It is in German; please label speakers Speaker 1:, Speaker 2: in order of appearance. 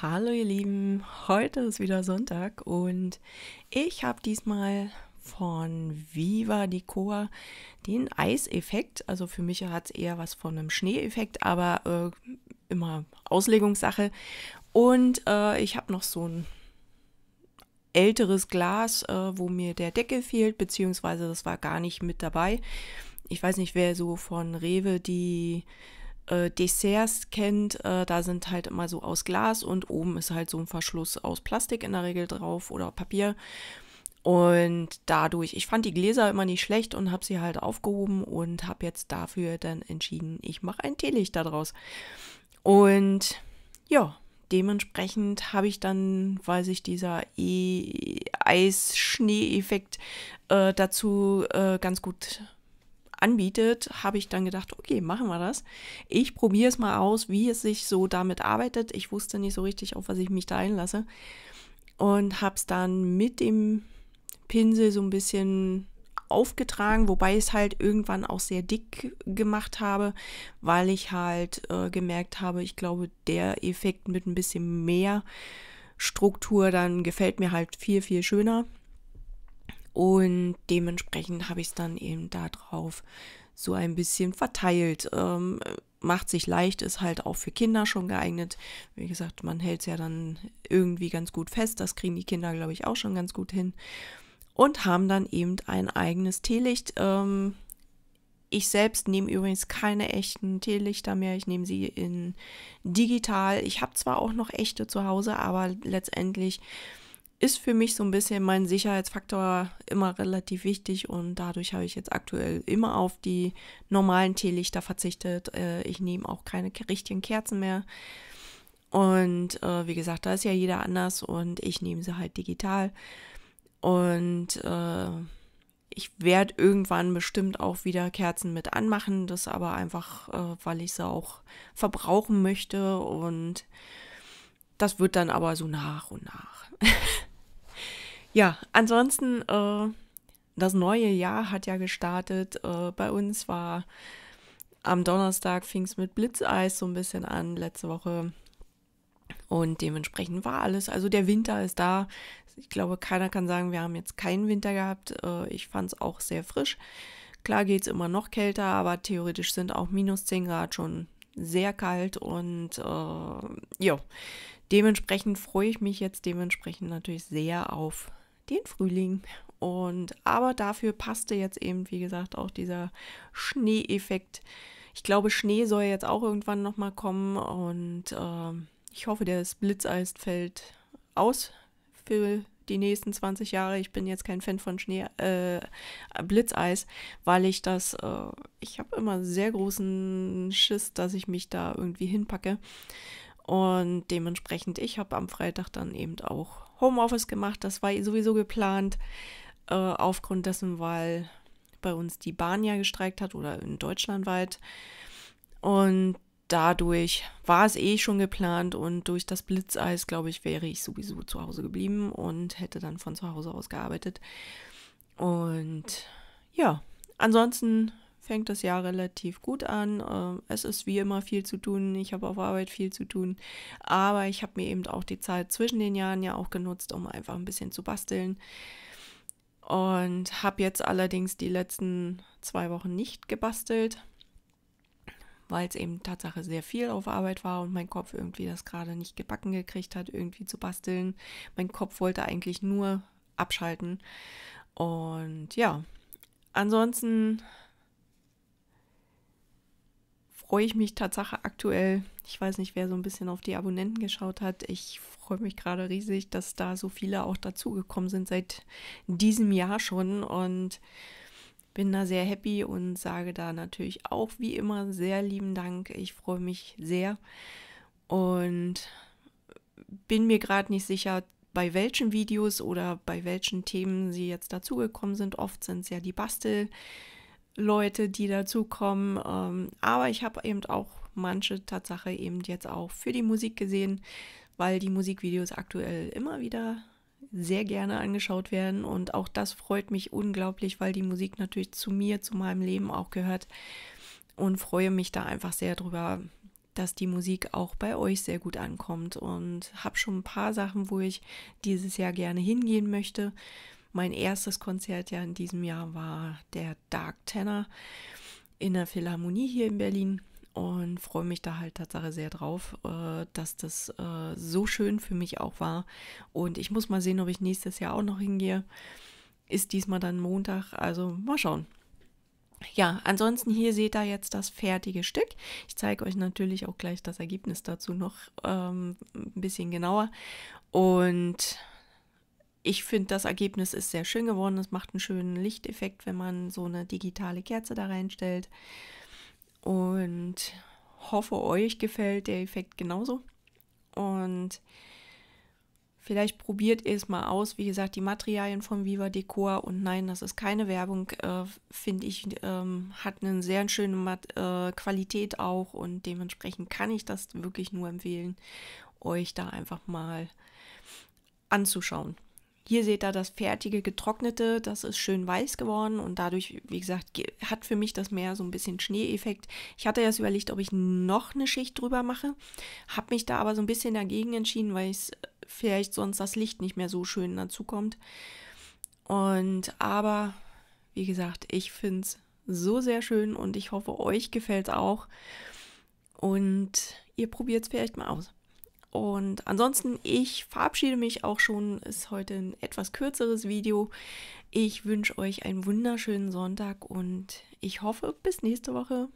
Speaker 1: Hallo ihr Lieben, heute ist wieder Sonntag und ich habe diesmal von Viva Dicoa den Eiseffekt. Also für mich hat es eher was von einem Schneeeffekt, aber äh, immer Auslegungssache. Und äh, ich habe noch so ein älteres Glas, äh, wo mir der Deckel fehlt, beziehungsweise das war gar nicht mit dabei. Ich weiß nicht, wer so von Rewe die äh, Desserts kennt, äh, da sind halt immer so aus Glas und oben ist halt so ein Verschluss aus Plastik in der Regel drauf oder Papier. Und dadurch, ich fand die Gläser immer nicht schlecht und habe sie halt aufgehoben und habe jetzt dafür dann entschieden, ich mache ein Teelicht daraus. Und ja, dementsprechend habe ich dann, weil sich dieser e Eis-Schnee-Effekt äh, dazu äh, ganz gut anbietet, habe ich dann gedacht, okay, machen wir das. Ich probiere es mal aus, wie es sich so damit arbeitet. Ich wusste nicht so richtig, auf was ich mich da einlasse. Und habe es dann mit dem Pinsel so ein bisschen aufgetragen, wobei ich es halt irgendwann auch sehr dick gemacht habe, weil ich halt äh, gemerkt habe, ich glaube, der Effekt mit ein bisschen mehr Struktur, dann gefällt mir halt viel, viel schöner. Und dementsprechend habe ich es dann eben darauf so ein bisschen verteilt. Ähm, macht sich leicht, ist halt auch für Kinder schon geeignet. Wie gesagt, man hält es ja dann irgendwie ganz gut fest. Das kriegen die Kinder, glaube ich, auch schon ganz gut hin. Und haben dann eben ein eigenes Teelicht. Ähm, ich selbst nehme übrigens keine echten Teelichter mehr. Ich nehme sie in digital. Ich habe zwar auch noch echte zu Hause, aber letztendlich ist für mich so ein bisschen mein Sicherheitsfaktor immer relativ wichtig und dadurch habe ich jetzt aktuell immer auf die normalen Teelichter verzichtet. Äh, ich nehme auch keine richtigen Kerzen mehr. Und äh, wie gesagt, da ist ja jeder anders und ich nehme sie halt digital. Und äh, ich werde irgendwann bestimmt auch wieder Kerzen mit anmachen, das aber einfach, weil ich sie auch verbrauchen möchte und das wird dann aber so nach und nach. Ja, ansonsten, äh, das neue Jahr hat ja gestartet. Äh, bei uns war am Donnerstag fing es mit Blitzeis so ein bisschen an, letzte Woche. Und dementsprechend war alles. Also der Winter ist da. Ich glaube, keiner kann sagen, wir haben jetzt keinen Winter gehabt. Äh, ich fand es auch sehr frisch. Klar geht es immer noch kälter, aber theoretisch sind auch minus 10 Grad schon sehr kalt und äh, ja, dementsprechend freue ich mich jetzt dementsprechend natürlich sehr auf den Frühling. Und aber dafür passte jetzt eben, wie gesagt, auch dieser Schneeeffekt. Ich glaube, Schnee soll jetzt auch irgendwann nochmal kommen und äh, ich hoffe, das Blitzeis fällt aus für die nächsten 20 Jahre. Ich bin jetzt kein Fan von Schnee, äh, Blitzeis, weil ich das, äh, ich habe immer sehr großen Schiss, dass ich mich da irgendwie hinpacke. Und dementsprechend, ich habe am Freitag dann eben auch Homeoffice gemacht. Das war sowieso geplant, äh, aufgrund dessen, weil bei uns die Bahn ja gestreikt hat oder in Deutschland weit. Und dadurch war es eh schon geplant und durch das Blitzeis, glaube ich, wäre ich sowieso zu Hause geblieben und hätte dann von zu Hause aus gearbeitet. Und ja, ansonsten fängt das Jahr relativ gut an. Ähm, es ist wie immer viel zu tun. Ich habe auf Arbeit viel zu tun. Aber ich habe mir eben auch die Zeit zwischen den Jahren ja auch genutzt, um einfach ein bisschen zu basteln. Und habe jetzt allerdings die letzten zwei Wochen nicht gebastelt, weil es eben Tatsache sehr viel auf Arbeit war und mein Kopf irgendwie das gerade nicht gebacken gekriegt hat, irgendwie zu basteln. Mein Kopf wollte eigentlich nur abschalten. Und ja, ansonsten freue ich mich tatsächlich aktuell. Ich weiß nicht, wer so ein bisschen auf die Abonnenten geschaut hat. Ich freue mich gerade riesig, dass da so viele auch dazugekommen sind seit diesem Jahr schon und bin da sehr happy und sage da natürlich auch wie immer sehr lieben Dank. Ich freue mich sehr und bin mir gerade nicht sicher, bei welchen Videos oder bei welchen Themen sie jetzt dazugekommen sind. Oft sind es ja die Bastel. Leute, die dazukommen. Ähm, aber ich habe eben auch manche Tatsache eben jetzt auch für die Musik gesehen, weil die Musikvideos aktuell immer wieder sehr gerne angeschaut werden. Und auch das freut mich unglaublich, weil die Musik natürlich zu mir, zu meinem Leben auch gehört. Und freue mich da einfach sehr drüber, dass die Musik auch bei euch sehr gut ankommt. Und habe schon ein paar Sachen, wo ich dieses Jahr gerne hingehen möchte. Mein erstes Konzert ja in diesem Jahr war der Dark Tenor in der Philharmonie hier in Berlin und freue mich da halt Tatsache sehr drauf, äh, dass das äh, so schön für mich auch war. Und ich muss mal sehen, ob ich nächstes Jahr auch noch hingehe. Ist diesmal dann Montag, also mal schauen. Ja, ansonsten hier seht ihr jetzt das fertige Stück. Ich zeige euch natürlich auch gleich das Ergebnis dazu noch ähm, ein bisschen genauer. Und ich finde, das Ergebnis ist sehr schön geworden. Es macht einen schönen Lichteffekt, wenn man so eine digitale Kerze da reinstellt. Und hoffe, euch gefällt der Effekt genauso. Und vielleicht probiert ihr es mal aus. Wie gesagt, die Materialien vom Viva Decor und nein, das ist keine Werbung, äh, finde ich, ähm, hat eine sehr schöne Mat äh, Qualität auch und dementsprechend kann ich das wirklich nur empfehlen, euch da einfach mal anzuschauen. Hier seht ihr das fertige getrocknete, das ist schön weiß geworden und dadurch, wie gesagt, hat für mich das mehr so ein bisschen Schneeeffekt. Ich hatte erst überlegt, ob ich noch eine Schicht drüber mache, habe mich da aber so ein bisschen dagegen entschieden, weil es äh, vielleicht sonst das Licht nicht mehr so schön dazu kommt. Und aber, wie gesagt, ich finde es so sehr schön und ich hoffe, euch gefällt es auch. Und ihr probiert es vielleicht mal aus. Und ansonsten, ich verabschiede mich auch schon. Ist heute ein etwas kürzeres Video. Ich wünsche euch einen wunderschönen Sonntag und ich hoffe, bis nächste Woche.